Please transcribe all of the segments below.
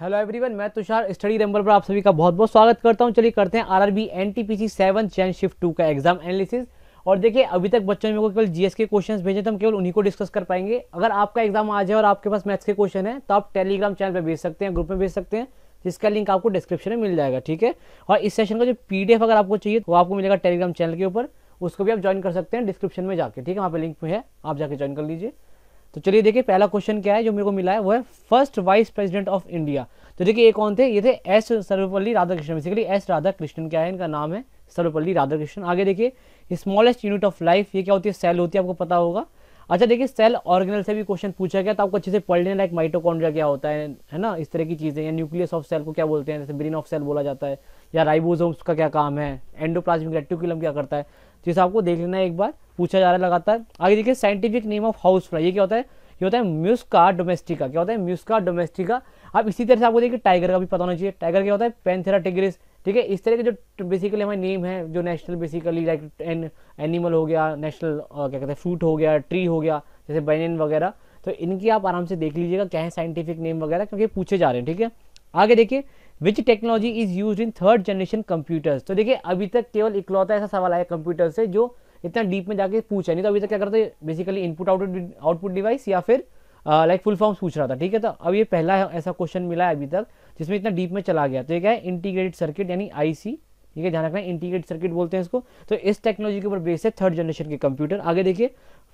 hello everyone मैं Tushar study रेम्बल पर आप सभी का बहुत बहुत स्वागत करता हूं चलिए करते हैं आरआरबी एनटीपीसी सेवन चैन शिफ्ट टू का एग्जाम एनालिसिस और देखिए अभी तक बच्चों ने केवल जीएस के क्वेश्चंस भेजे तो हम केवल उन्हीं को डिस्कस कर पाएंगे अगर आपका एग्जाम आ जाए और आपके पास मैथ्स के क्वेश्चन है तो आप टेलीग्राम चैनल पर भेज सकते हैं ग्रुप में भेज सकते हैं जिसका लिंक आपको डिस्क्रिप्शन में मिल जाएगा ठीक है और इस सेशन का जो पी अगर आपको चाहिए तो आपको मिलेगा टेलीग्राम चैनल के ऊपर उसको भी आप ज्वाइन कर सकते हैं डिस्क्रिप्शन में जाकर ठीक है वहाँ पर लिंक में है आप जाकर ज्वाइन कर लीजिए तो चलिए देखिए पहला क्वेश्चन क्या है जो मेरे को मिला है वो है first vice president of India तो देखिए ये कौन थे ये थे S Sarvepalli Radhakrishnan basically S Radhakrishnan क्या है इनका नाम है सर्वपल्ली राधाकृष्णन आगे देखिए स्मॉलेस्ट यूनिट ऑफ लाइफ ये क्या होती है सेल होती है आपको पता होगा अच्छा देखिए सेल ऑर्गेनल से भी क्वेश्चन पूछा गया तो आपको अच्छे से पढ़ लेना लाइक माइटोकॉन्ड्रिया क्या होता है है ना इस तरह की चीज़ें या न्यूक्लियस ऑफ सेल को क्या बोलते हैं जैसे ब्रेन ऑफ सेल बोला जाता है या राइबोसोम्स का क्या काम है एंडोप्लाज्मिक रेटिकुलम क्या करता है जैसे आपको देख लेना एक बार पूछा जा रहा है लगातार आगे देखिए scientific name of housefly ये क्या होता है ये होता है म्यूस्का डोमेस्टिका क्या होता है म्यूस्का डोमेस्टिका अब इसी तरह से आपको देखिए टाइगर का भी पता होना चाहिए टाइगर क्या होता है पेंथेरा टिग्रिस ठीक है इस तरह के जो बेसिकली हमारे नेम है जो national basically like an animal हो गया नेशनल क्या कहते हैं फ्रूट हो गया ट्री हो गया जैसे बैन वगैरह तो इनकी आप आराम से देख लीजिएगा क्या है साइंटिफिक नेम वगैरह क्योंकि पूछे जा रहे हैं ठीक है आगे देखिए which technology is use in third generation computers तो देखिए अभी तक केवल इकलौता ऐसा सवाल आया कंप्यूटर से जो इतना डीप में जाके पूछा नहीं तो अभी तक क्या करते basically input output output device या फिर लाइक फुल फॉर्म पूछ रहा था ठीक है तो अब ये पहला ऐसा क्वेश्चन मिला है अभी तक जिसमें इतना डीप में चला गया तो ये क्या है इंटीग्रेटेड सर्किट यानी आईसी ठीक है ध्यान रखना इंटीग्रेटेड सर्किट बोलते हैं इसको तो इस टेक्नोलॉजी के ऊपर बेस है थर्ड जनरेशन के कंप्यूटर आगे देखिए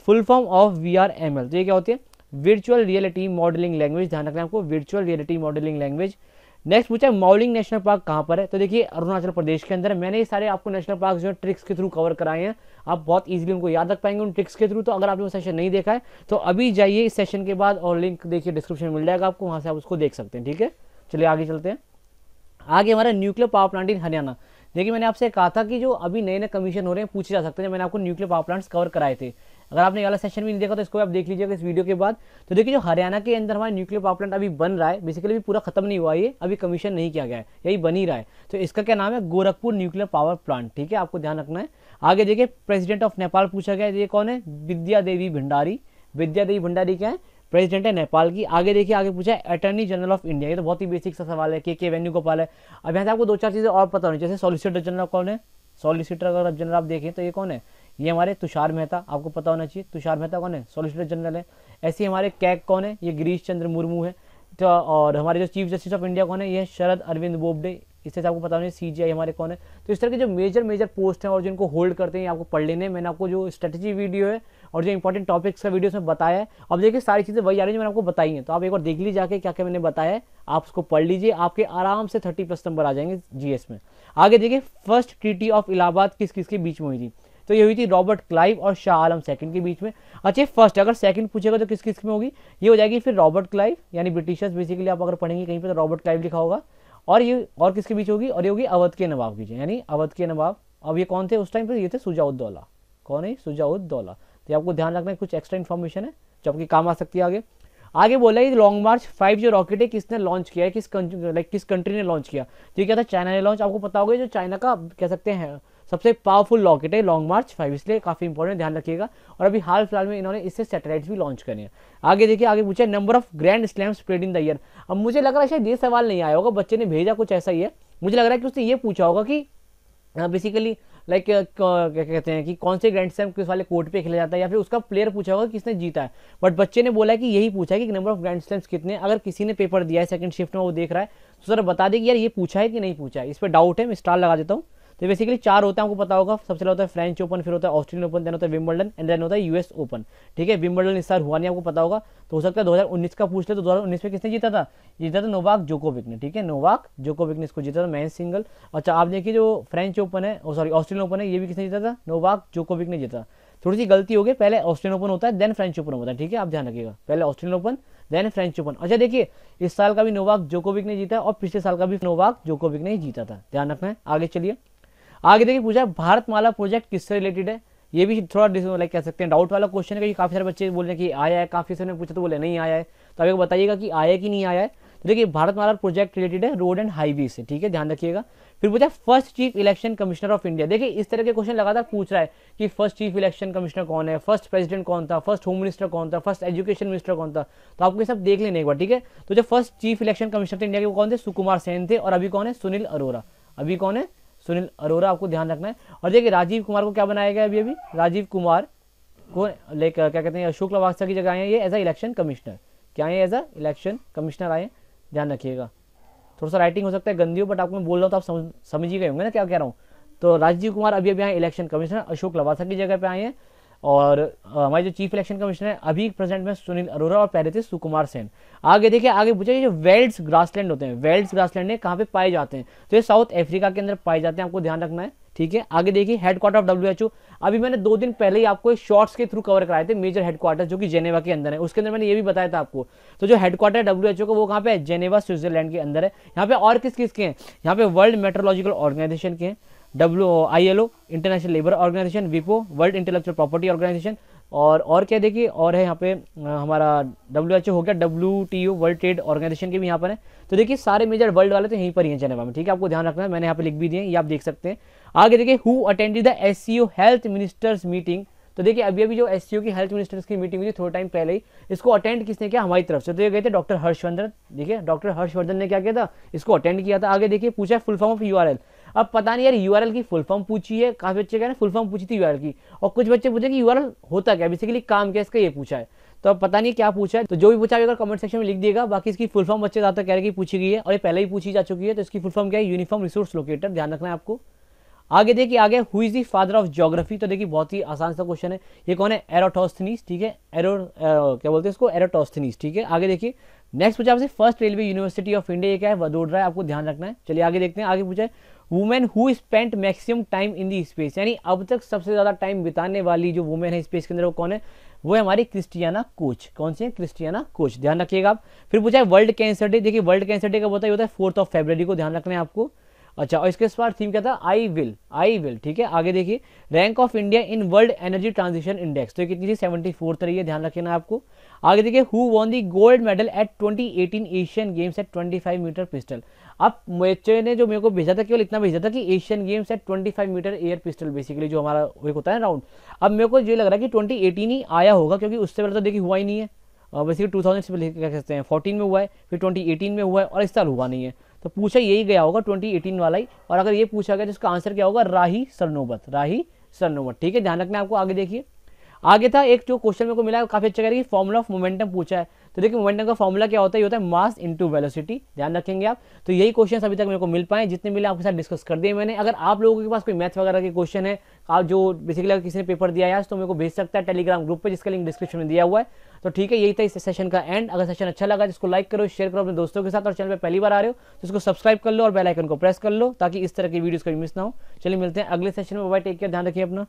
full form of V R M L तो ये क्या होते हैं वर्चुअल रियलिटी मॉडलिंग लैंग्वेज ध्यान रखना आपको virtual reality modelling language next पूछा मॉलिंग नेशनल पार्क कहाँ पर है तो देखिए अरुणाचल प्रदेश के अंदर मैंने ये सारे आपको नेशनल पार्क जो है ट्रिक्स के थ्रू कवर कराए हैं आप बहुत ईजिली उनको याद रख पाएंगे उन ट्रिक्स के थ्रू तो अगर आपने वो सेशन नहीं देखा है तो अभी जाइए इस सेशन के बाद और लिंक देखिए डिस्क्रिप्शन मिल जाएगा आपको वहाँ से आप उसको देख सकते हैं ठीक है चलिए आगे चलते हैं आगे हमारा nuclear power plant in Haryana देखिए मैंने आपसे कहा था कि जो अभी नए नए कमीशन हो रहे हैं पूछे जा सकते हैं मैंने आपको न्यूक्लियर पावर प्लांट्स कवर कराए थे अगर आपने वाला सेशन भी नहीं देखा तो इसको आप देख लीजिएगा इस वीडियो के बाद तो देखिए जो हरियाणा के अंदर हमारे न्यूक्लियर पावर प्लांट अभी बन रहा है बेसिकली अभी पूरा खत्म नहीं हुआ ये अभी कमीशन नहीं किया गया है यही बनी रहा है तो इसका क्या नाम है गोरखपुर न्यूक्लियर पावर प्लांट ठीक है आपको ध्यान रखना है आगे देखिए प्रेसिडेंट ऑफ नेपाल पूछा गया ये कौन है विद्या देवी भंडारी विद्या देवी भंडारी क्या है प्रेसिडेंट है नेपाल की आगे देखिए आगे पूछा है अटर्नी जनरल ऑफ इंडिया ये तो बहुत ही बेसिक सा सवाल है के के वेन्यूगोपाल है अब यहाँ से आपको दो चार चीज़ें और पता होनी जैसे सॉलिसिटर जनरल कौन है सॉलिसिटर अगर जनरल आप देखें तो ये कौन है ये हमारे तुषार मेहता आपको पता होना चाहिए तुषार मेहता कौन है सॉलिसिटर जनरल है ऐसे हमारे कैक कौन है ये गिरीश चंद्र मुर्मू है तो और हमारे जो चीफ जस्टिस ऑफ इंडिया कौन है ये शरद अरविंद बोबडे इससे आपको पता चाहिए सी हमारे कौन है तो इस तरह के जो मेजर मेजर पोस्ट हैं और जिनको होल्ड करते हैं आपको पढ़ लेने मैंने आपको जो स्ट्रेटजी वीडियो है और जो इंपॉर्टेंट टॉपिक्स का वीडियो में बताया है अब देखिए सारी चीज़ें वही आ रही है जो मैंने आपको बताई हैं तो आप एक बार देख लीजिए जाके क्या क्या मैंने बताया है आप उसको पढ़ लीजिए आपके आराम से थर्टी प्लस नंबर आ जाएंगे जीएस में आगे देखिए फर्स्ट ट्रीटी ऑफ इलाहाबाद किस किस के बीच में हुई थी तो ये हुई थी रॉबर्ट क्लाइव और शाह आलम सेकंड के बीच में अच्छा फर्स्ट अगर सेकंड पूछेगा तो किस किस में होगी ये हो जाएगी फिर रॉबर्ट क्लाइव यानी ब्रिटिशर्स बेसिकली आप अगर पढ़ेंगे कहीं पर तो रॉबर्ट क्लाइव लिखा होगा और ये और किसके बीच होगी और ये होगी अवध के नवाब की यानी अवध के नवाब अब ये कौन थे उस टाइम पर ये थे सुजाउद्दौला कौन है सुजाउद्दौला तो ये आपको ध्यान रखना है कुछ एक्स्ट्रा इन्फॉर्मेशन है जो आपकी काम आ सकती है आगे आगे बोला लॉन्ग मार्च फाइव जो रॉकेट है किसने लॉन्च किया है किस लाइक किस कंट्री ने लॉन्च किया तो ये क्या था चाइना ने लॉन्च आपको पता होगा जो चाइना का कह सकते हैं सबसे पावरफुल लॉकेट है लॉन्ग मार्च फाइव इसलिए काफ़ी इंपॉर्टेंट ध्यान रखिएगा और अभी हाल फिलहाल में इन्होंने इससे सैटेलाइट भी लॉन्च करे हैं आगे देखिए आगे पूछा number of grand slams spread in the year अब मुझे लग रहा है शायद ये सवाल नहीं आया होगा बच्चे ने भेजा कुछ ऐसा ही है मुझे लग रहा है कि उसने ये पूछा होगा कि बेसिकली हाँ, लाइक like, क्या कहते हैं कि कौन से ग्रैंड स्लैम किस वाले कोर्ट पे खेला जाता है या फिर उसका प्लेयर पूछा होगा किसने जीता है बट बच्चे ने बोला है कि यही पूछा है कि नंबर ऑफ ग्रैंड स्लैम्स कितने अगर किसी ने पेपर दिया है सेकंड शिफ्ट में वो देख रहा है तो सर बता दें कि यार ये पूछा है कि नहीं पूछा है इस पर डाउट है मैं स्टार लगा देता हूँ तो बेसिकली चार होते हैं आपको पता होगा सबसे पहले होता है फ्रेंच ओपन फिर होता है ऑस्ट्रेलियन ओपन देन होता है विम्बल्डन एंड देन होता है यूएस ओपन ठीक है विम्बल्डन इस साल हुआ नहीं आपको पता होगा तो हो सकता है 2019 का पूछ ले तो 2019 में किसने जीता था जीता था नोवाक जोकोविक ने ठीक है नोवाक जोकोविक ने इसको जीता था मैन सिंगल अच्छा आप देखिए जो फ्रेंच ओपन है सॉरी ऑस्ट्रेलियन ओपन है ये भी किसने जीता था नोवाक जोकोविक ने जीता थोड़ी सी गलती हो गई पहले ऑस्ट्रेलियन ओपन होता है देन फ्रेंच ओपन होता है ठीक है आप ध्यान रखिएगा पहले Australian Open then French Open अच्छा देखिए इस साल का भी नोवाक जोकोविक ने जीता और पिछले साल का भी नोवाक जोकोविक ने जीता था ध्यान रखना है आगे चलिए आगे देखिए पूछा भारत माला प्रोजेक्ट किससे रिलेटेड है ये भी थोड़ा लाइक कह सकते हैं डाउट वाला क्वेश्चन है क्योंकि काफ़ी सारे बच्चे बोल रहे हैं कि आया है काफ़ी सारे पूछा तो बोले नहीं आया है तो आपको बताइएगा कि आया कि नहीं आया है तो देखिए भारत माला प्रोजेक्ट रिलेटेड है रोड एंड हाईवे से ठीक है ध्यान रखिएगा फिर पूछा first chief election commissioner of India देखिए इस तरह के क्वेश्चन लगातार पूछ रहा है कि फर्स्ट चीफ इलेक्शन कमिश्नर कौन है फर्स्ट प्रेसिडेंट कौन था फर्स्ट होम मिनिस्टर कौन था फर्स्ट एजुकेशन मिनिस्टर कौन था तो आपको ये सब देख लेने एक बार ठीक है तो जो फर्स्ट चीफ इलेक्शन कमिश्नर थे इंडिया के वो कौन थे सुकुमार सेन थे और अभी कौन है सुनील अरोरा अभी कौन है सुनील अरोरा आपको ध्यान रखना है और देखिए राजीव कुमार को क्या बनाया गया अभी अभी राजीव कुमार को लेकर क्या कहते हैं अशोक लवासा की जगह आए हैं ये एज अ इलेक्शन कमिश्नर क्या आए एज अ इलेक्शन कमिश्नर आए ध्यान रखिएगा थोड़ा सा राइटिंग हो सकता है गंदी हो बट आपको मैं बोल रहा हूँ तो आप समझ समझ ही गए होंगे ना क्या कह रहा हूँ तो राजीव कुमार अभी अभी आए इलेक्शन कमिश्नर अशोक लवासा की जगह पे आए हैं और हमारे जो चीफ इलेक्शन कमिश्नर है अभी प्रेजेंट में सुनील अरोरा और पहले थे सुकुमार सेन आगे देखिए आगे पूछा जो वेल्ड्स ग्रासलैंड होते हैं वेल्ड्स ग्रासलैंड है कहाँ पे पाए जाते हैं तो ये साउथ अफ्रीका के अंदर पाए जाते हैं आपको ध्यान रखना है ठीक है आगे देखिए हेडक्वार्टर ऑफ डब्ल्यू अभी मैंने दो दिन पहले ही आपको शॉर्ट्स के थ्रू कवर कराए थे मेजर हेडक्वार्टर जो कि जेनेवा के अंदर है उसके अंदर मैंने ये भी बताया था आपको तो जो हेडक्वार्टर डब्ल्यू का वो कहाँ पे है जेनेवा स्विट्जरलैंड के अंदर है यहाँ पे और किस किस के हैं यहाँ पे वर्ल्ड मेट्रोलॉजिकल ऑर्गेनाइजेशन के हैं W I L O international labour organisation विपो वर्ल्ड इंटेलेक्चुअल प्रॉपर्टी ऑर्गेनाइजेशन और और क्या देखिए और है यहाँ पे हमारा डब्ल्यू एच ओ हो गया W T O world trade organisation के भी यहाँ पर है तो देखिए सारे मेजर वर्ल्ड वाले तो यहीं पर ही हैं जेनेवा में ठीक है आपको ध्यान रखना है मैंने यहाँ पे लिख भी दिए ये आप देख सकते हैं आगे देखिए who attended the S C O health ministers meeting तो देखिए अभी अभी जो एस सी ओ की हेल्थ मिनिस्टर्स की मीटिंग हुई थी थोड़ा टाइम पहले ही इसको अटेंड किसने किया हमारी तरफ से तो ये गए थे डॉक्टर हर्षवर्धन देखिए डॉक्टर हर्षवर्धन ने क्या किया था इसको अटेंड किया था आगे देखिए पूछा फुल फॉर्म ऑफ यू अब पता नहीं यार यूआरएल की फुल फॉर्म पूछी है काफ़ी बच्चे कह रहे हैं फुल फॉर्म पूछी थी यूआरएल की और कुछ बच्चे पूछे कि यूआरएल होता क्या बेसिकली काम क्या इसका ये पूछा है तो अब पता नहीं क्या पूछा है तो जो भी पूछा अगर कमेंट सेक्शन में लिख दिएगा बाकी इसकी फुल फॉर्म बच्चे ज्यादा कह रहे की पूछी गई है और ये पहले ही पूछी जा चुकी है तो इसकी फुल फॉर्म क्या है यूनिफॉर्म रिसोर्स लोकेटर ध्यान रखना है आपको आगे देखिए आगे who is the father of geography तो देखिए बहुत ही आसान सा क्वेश्चन है ये कौन है एरोटोस्थनीस ठीक है एरो क्या बोलते हैं इसको एरोटोस्थनीस ठीक है आगे देखिए नेक्स्ट पूछा आपसे first railway university of India ये क्या है वडोदरा है आपको ध्यान रखना है चलिए आगे देखते हैं आगे पूछा है women who spent maximum time in the space यानी अब तक सबसे ज़्यादा टाइम बिताने वाली जो वुमेन है स्पेस के अंदर वो कौन है वो है हमारी क्रिस्टियाना कोच कौन सी है क्रिस्टियाना कोच ध्यान रखिएगा आप फिर पूछा है वर्ल्ड कैंसर डे देखिए वर्ल्ड कैंसर डे का होता है होता है फोर्थ ऑफ फेब्रवरी को ध्यान रखना है आपको अच्छा और इसके बाद थीम क्या था आई विल आई विल ठीक है आगे देखिए rank of India in world energy transition index तो ये कितनी थी सेवेंटी फोर्थ रही है ध्यान रखना आपको आगे देखिए who won the gold medal at 2018 Asian games at 25 metre pistol अब बच्चे ने जो मेरे को भेजा था केवल इतना भेजा था कि Asian games at 25 metre air pistol basically जो हमारा एक होता है राउंड अब मेरे को ये लग रहा है कि एटीन ही आया होगा क्योंकि उससे पहले तो देखिए हुआ ही नहीं है बेसिकली टू थाउजेंड से कह सकते हैं फोर्टीन में हुआ है फिर ट्वेंटी में हुआ है और इस साल हुआ नहीं है तो पूछा यही गया होगा 2018 वाला ही और अगर ये पूछा गया तो इसका आंसर क्या होगा राही सरनोबत राही सरनोबत ठीक है ध्यान रखना आपको आगे देखिए आगे था एक जो क्वेश्चन मेरे को मिला काफी अच्छा करेगी फॉर्मुला ऑफ मोमेंटम पूछा है तो देखिए मोमेंटम का फॉर्मूला क्या होता है ये होता है मास इंटू वेलोसिटी ध्यान रखेंगे आप तो यही क्वेश्चन अभी तक मेरे को मिल पाए जितने मिले आपके साथ डिस्कस कर दिए मैंने अगर आप लोगों के पास कोई मैथ वगैरह के क्वेश्चन है आप जो बेसिकली अगर किसी ने पेपर दिया है तो मेरे को भेज सकता है टेलीग्राम ग्रुप पर जिसका लिंक डिस्क्रिप्शन में दिया हुआ है तो ठीक है यही था इस सेशन का एंड अगर सेशन अच्छा लगा जिसको तो लाइक करो शेयर करो अपने दोस्तों के साथ और चैनल पर पहली बार आ रहे हो तो इसको सब्सक्राइब कर लो और बेलाइकन को प्रेस कर लो ताकि इस तरह की वीडियोज़ कभी मिस ना हो चलिए मिलते हैं अगले सेशन में बाय टेक केयर ध्यान रखिए अपना